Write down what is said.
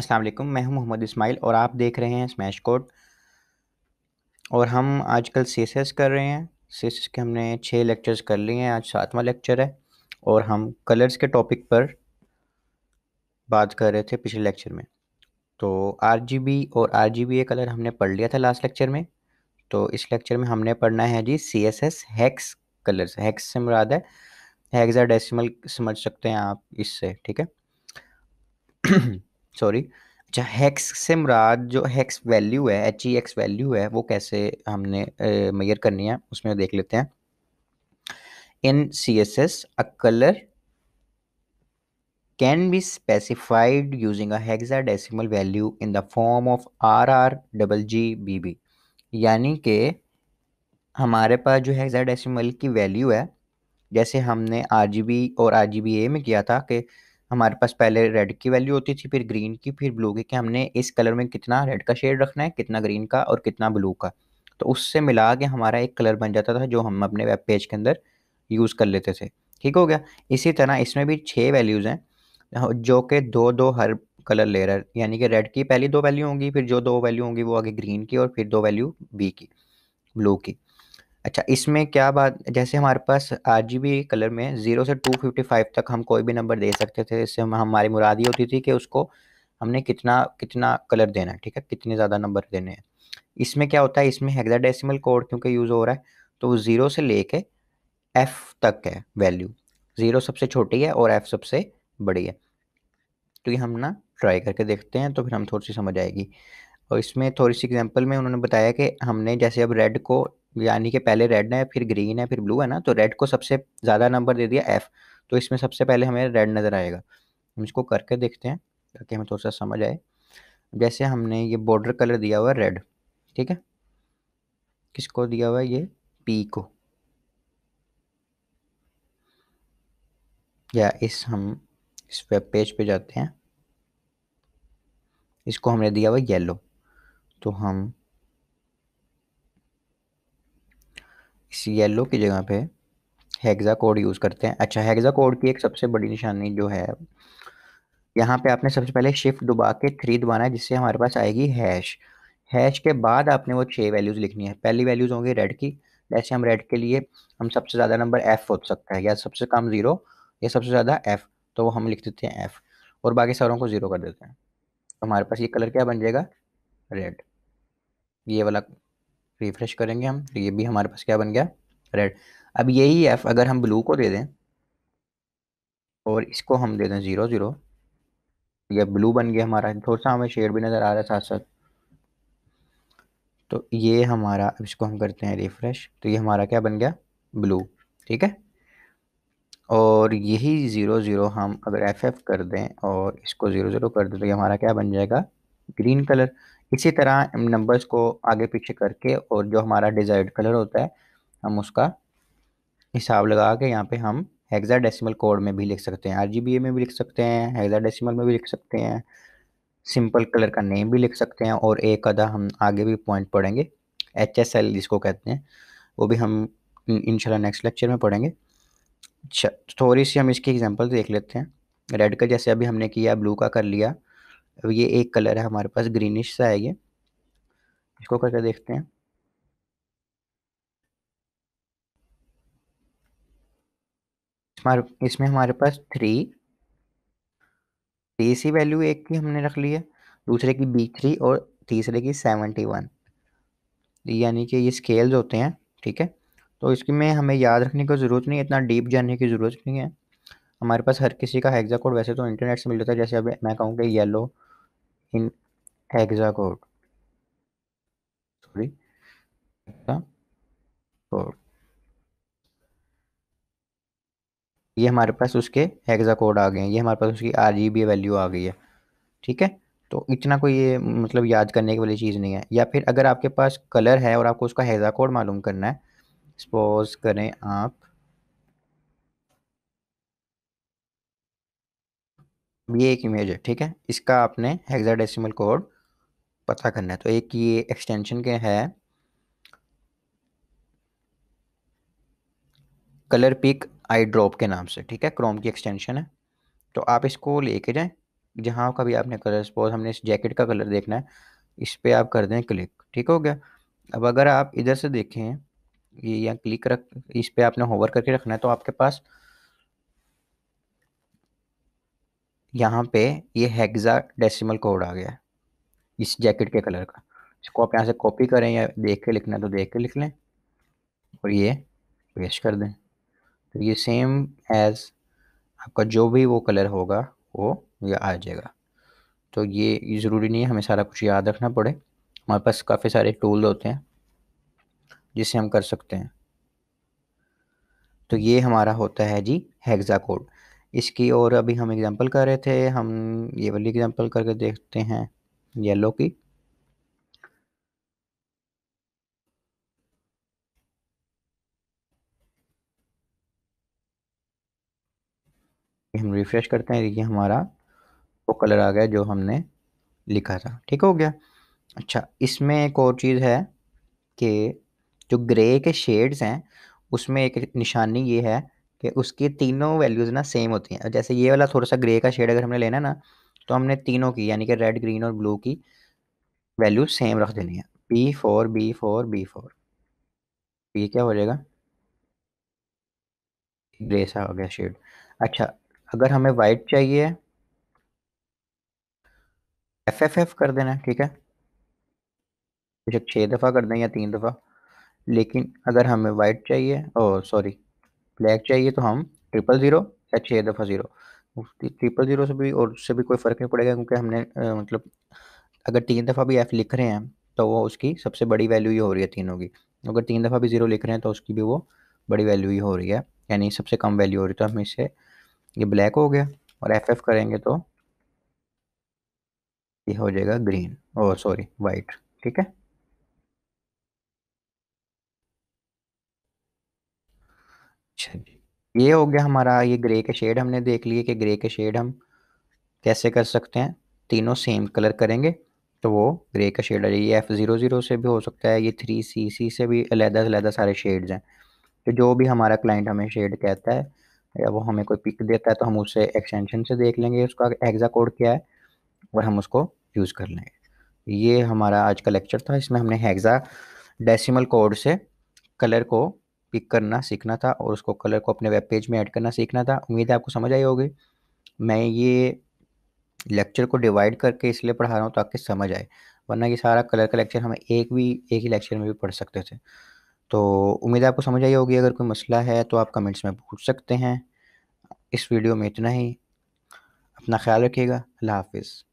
अस्सलाम वालेकुम मैं हूं मोहम्मद इस्माइल और आप देख रहे हैं स्मैश कोड और हम आजकल एस कर रहे हैं सीसेस के हमने छः लेक्चर्स कर लिए हैं आज सातवां लेक्चर है और हम कलर्स के टॉपिक पर बात कर रहे थे पिछले लेक्चर में तो आर और आर जी कलर हमने पढ़ लिया था लास्ट लेक्चर में तो इस लेक्चर में हमने पढ़ना है जी C S S hex colours hex से मुराद है हैक्स डेसिमल समझ सकते हैं आप इससे ठीक है सॉरी अच्छा हैक्स से मुराद जो हैक्स वैल्यू है एच ई एक्स वैल्यू है वो कैसे हमने मैयर करनी है उसमें देख लेते हैं in C S S a colour can be specified using can value in the form of R R double G B B यानी कि हमारे पास जो हेक्साडेसिमल की वैल्यू है जैसे हमने आर जी बी और आर जी बी ए में किया था कि हमारे पास पहले रेड की वैल्यू होती थी फिर ग्रीन की फिर ब्लू की कि हमने इस कलर में कितना रेड का शेड रखना है कितना ग्रीन का और कितना ब्लू का तो उससे मिला के हमारा एक कलर बन जाता था जो हम अपने वेब पेज के अंदर यूज़ कर लेते थे ठीक हो गया इसी तरह इसमें भी छः वैल्यूज़ हैं जो कि दो दो हर कलर ले रहा है यानी कि रेड की पहली दो वैल्यू होंगी फिर जो दो वैल्यू होंगी वो आगे ग्रीन की और फिर दो वैल्यू बी की ब्लू की अच्छा इसमें क्या बात जैसे हमारे पास आर कलर में ज़ीरो से टू फिफ्टी फाइव तक हम कोई भी नंबर दे सकते थे इससे हम हमारी मुरादी होती थी कि उसको हमने कितना कितना कलर देना है ठीक है कितने ज़्यादा नंबर देने हैं इसमें क्या होता है इसमें डेसीमल कोड क्योंकि यूज़ हो रहा है तो वो ज़ीरो से ले कर एफ़ तक है वैल्यू ज़ीरो सबसे छोटी है और एफ़ सबसे बड़ी है तो ये हम ना ट्राई करके देखते हैं तो फिर हम थोड़ी सी समझ आएगी और इसमें थोड़ी सी एग्जांपल में उन्होंने बताया कि हमने जैसे अब रेड को यानी कि पहले रेड है फिर ग्रीन है फिर ब्लू है ना तो रेड को सबसे ज़्यादा नंबर दे दिया एफ तो इसमें सबसे पहले हमें रेड नज़र आएगा हम इसको करके देखते हैं ताकि हमें थोड़ा सा समझ आए जैसे हमने ये बॉर्डर कलर दिया हुआ है रेड ठीक है किसको दिया हुआ है ये पी को या इस हम इस वेब पेज पे जाते हैं इसको हमने दिया हुआ येलो तो हम इस येलो की जगह पे हेक्सा कोड यूज़ करते हैं अच्छा हेक्सा कोड की एक सबसे बड़ी निशानी जो है यहाँ पे आपने सबसे पहले शिफ्ट दबा के थ्री दबाना है जिससे हमारे पास आएगी हैश हैश के बाद आपने वो छः वैल्यूज़ लिखनी है पहली वैल्यूज़ होंगी रेड की जैसे हम रेड के लिए हम सबसे ज़्यादा नंबर एफ़ हो सकता है या सबसे कम ज़ीरो या सबसे ज़्यादा एफ़ तो वो हम लिख देते हैं एफ़ और बाकी सारों को ज़ीरो कर देते हैं तो हमारे पास ये कलर क्या बन जाएगा रेड ये वाला रिफ्रेश करेंगे हम तो ये भी हमारे पास क्या बन गया रेड अब यही एफ अगर हम ब्लू को दे दें और इसको हम दे दें ज़ीरो तो ज़ीरो ये ब्लू बन गया हमारा थोड़ा सा हमें शेड भी नज़र आ रहा है साथ साथ तो ये हमारा अब इसको हम करते हैं रिफ्रेश तो ये हमारा क्या बन गया ब्लू ठीक है और यही ज़ीरो ज़ीरो हम अगर एफ एफ कर दें और इसको ज़ीरो ज़ीरो कर दें तो ये हमारा क्या बन जाएगा ग्रीन कलर इसी तरह नंबर्स को आगे पीछे करके और जो हमारा डिज़ायर्ड कलर होता है हम उसका हिसाब लगा के यहाँ पे हम हेक्सा डेसिमल कोड में भी लिख सकते हैं आरजीबीए में भी लिख सकते हैं हेक्सा डेसिमल में भी लिख सकते हैं सिंपल कलर का नेम भी लिख सकते हैं और एक अदा हम आगे भी पॉइंट पढ़ेंगे एच एस एल जिसको कहते हैं वो भी हम इनशाला नेक्स्ट लेक्चर में पढ़ेंगे अच्छा थोड़ी सी हम इसकी एग्जाम्पल देख लेते हैं रेड का जैसे अभी हमने किया ब्लू का कर लिया अब ये एक कलर है हमारे पास ग्रीनिश सा है ये इसको करके देखते हैं इसमें हमारे पास थ्री थ्री सी वैल्यू एक की हमने रख ली है दूसरे की बी थ्री और तीसरे की सेवेंटी वन यानी कि ये स्केल्स होते हैं ठीक है तो इसकी में हमें याद रखने की ज़रूरत नहीं है इतना डीप जानने की ज़रूरत नहीं है हमारे पास हर किसी का हेक्सा कोड वैसे तो इंटरनेट से मिल जाता है जैसे अभी मैं कहूँ कि yellow in hexacode. Sorry, hexacode. ये हमारे पास उसके एग्जा कोड आ गए हैं ये हमारे पास उसकी आर वैल्यू आ गई है ठीक है तो इतना कोई ये मतलब याद करने की वाली चीज़ नहीं है या फिर अगर आपके पास कलर है और आपको उसका हेजा कोड मालूम करना है सपोज करें आप ये एक इमेज है ठीक है इसका आपने हेक्साडेसिमल कोड पता करना है तो एक ये एक्सटेंशन के है कलर पिक आई ड्रॉप के नाम से ठीक है क्रोम की एक्सटेंशन है तो आप इसको लेके जाएं जहाँ का भी आपने कलर सपोज हमने इस जैकेट का कलर देखना है इस पर आप कर दें क्लिक ठीक हो गया अब अगर आप इधर से देखें ये यहाँ क्लिक रख इस पर आपने होवर करके रखना है तो आपके पास यहाँ पे ये हेक्सा डेसिमल कोड आ गया है इस जैकेट के कलर का इसको आप यहाँ से कॉपी करें या देख के लिखना है तो देख के लिख लें और ये पेस्ट कर दें तो ये सेम एज़ आपका जो भी वो कलर होगा वो ये आ जाएगा तो ये ज़रूरी नहीं है हमें सारा कुछ याद रखना पड़े हमारे पास काफ़ी सारे टूल होते हैं जिसे हम कर सकते हैं तो ये हमारा होता है जी हेक्सा कोड इसकी और अभी हम एग्जांपल कर रहे थे हम ये वाली एग्जांपल करके देखते हैं येलो की हम रिफ्रेश करते हैं देखिए हमारा वो कलर आ गया जो हमने लिखा था ठीक हो गया अच्छा इसमें एक और चीज़ है कि जो ग्रे के शेड्स हैं उसमें एक निशानी ये है कि उसकी तीनों वैल्यूज़ ना सेम होती हैं जैसे ये वाला थोड़ा सा ग्रे का शेड अगर हमने लेना ना तो हमने तीनों की यानी कि रेड ग्रीन और ब्लू की वैल्यू सेम रख देनी है P four B four B four P क्या हो जाएगा ग्रे सा हो गया शेड अच्छा अगर हमें वाइट चाहिए एफ एफ एफ कर देना ठीक है बेशक छः दफ़ा कर दें या तीन दफ़ा लेकिन अगर हमें वाइट चाहिए ओ oh, सॉरी फ्लैग चाहिए तो हम ट्रिपल ज़ीरो या छः दफ़ा ज़ीरो ट्रिपल ज़ीरो से भी और उससे भी कोई फ़र्क नहीं पड़ेगा क्योंकि हमने आ, मतलब अगर तीन दफ़ा भी एफ़ लिख रहे हैं तो वो उसकी सबसे बड़ी वैल्यू ही हो रही है तीनों की अगर तीन दफ़ा भी ज़ीरो लिख रहे हैं तो उसकी भी वो बड़ी वैल्यू ही हो रही है यानी सबसे कम वैल्यू हो रही है तो हम इससे ये ब्लैक हो गया और एफ एफ करेंगे तो ये हो जाएगा ग्रीन और सॉरी वाइट ठीक है अच्छा जी ये हो गया हमारा ये ग्रे के शेड हमने देख लिए कि ग्रे के शेड हम कैसे कर सकते हैं तीनों सेम कलर करेंगे तो वो ग्रे का शेड आ जाए ये एफ़ ज़ीरो ज़ीरो से भी हो सकता है ये थ्री सी सी से भी अलहदा अलहदा सारे शेड्स हैं तो जो भी हमारा क्लाइंट हमें शेड कहता है या वो हमें कोई पिक देता है तो हम उसे एक्सटेंशन से देख लेंगे उसका एग्जा कोड क्या है और हम उसको यूज़ कर लेंगे ये हमारा आज का लेक्चर था इसमें हमने हेग्ज़ा डेसिमल कोड से कलर को पिक करना सीखना था और उसको कलर को अपने वेब पेज में ऐड करना सीखना था उम्मीद है आपको समझ आई होगी मैं ये लेक्चर को डिवाइड करके इसलिए पढ़ा रहा हूँ ताकि समझ आए वरना ये सारा कलर का लेक्चर हम एक भी एक ही लेक्चर में भी पढ़ सकते थे तो उम्मीद है आपको समझ आई होगी अगर कोई मसला है तो आप कमेंट्स में पूछ सकते हैं इस वीडियो में इतना ही अपना ख्याल रखिएगा अल्लाह हाफिज़